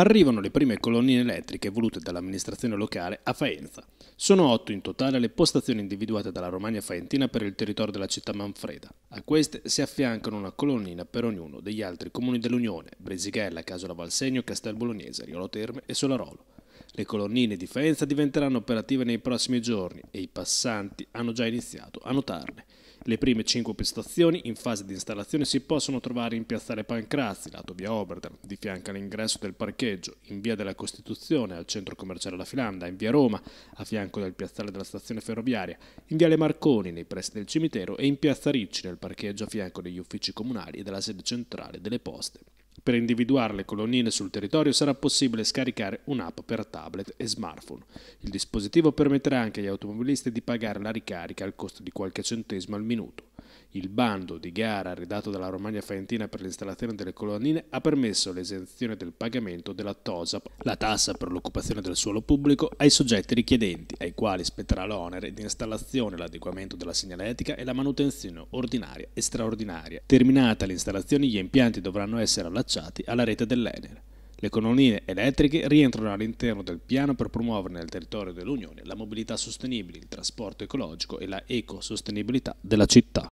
arrivano le prime colonnine elettriche volute dall'amministrazione locale a Faenza. Sono otto in totale le postazioni individuate dalla Romagna Faentina per il territorio della città Manfreda. A queste si affiancano una colonnina per ognuno degli altri comuni dell'Unione, Bresighella, Casola Valsegno, Castel Bolognese, Riolo Terme e Solarolo. Le colonnine di Faenza diventeranno operative nei prossimi giorni e i passanti hanno già iniziato a notarle. Le prime 5 prestazioni in fase di installazione si possono trovare in piazzale Pancrazzi, lato via Oberdam, di fianco all'ingresso del parcheggio, in via della Costituzione, al centro commerciale La Filanda, in via Roma, a fianco del piazzale della stazione ferroviaria, in via Le Marconi, nei pressi del cimitero e in piazza Ricci, nel parcheggio a fianco degli uffici comunali e della sede centrale delle poste. Per individuare le colonnine sul territorio sarà possibile scaricare un'app per tablet e smartphone. Il dispositivo permetterà anche agli automobilisti di pagare la ricarica al costo di qualche centesimo al minuto. Il bando di gara redatto dalla Romagna Faentina per l'installazione delle colonnine ha permesso l'esenzione del pagamento della TOSAP, la tassa per l'occupazione del suolo pubblico, ai soggetti richiedenti, ai quali spetterà l'onere di installazione, l'adeguamento della segnaletica e la manutenzione ordinaria e straordinaria. Terminata l'installazione, gli impianti dovranno essere allacciati alla rete dell'Ener. Le colonnine elettriche rientrano all'interno del piano per promuovere nel territorio dell'Unione la mobilità sostenibile, il trasporto ecologico e la ecosostenibilità della città.